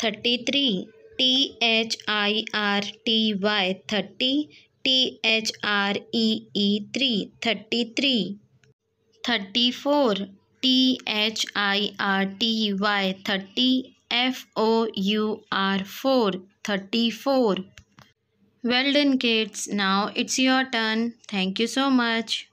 33 T H I R T Y 30 T H R E E 3 33 34 T H I R T Y 30 F O U R 34 Well done kids now it's your turn thank you so much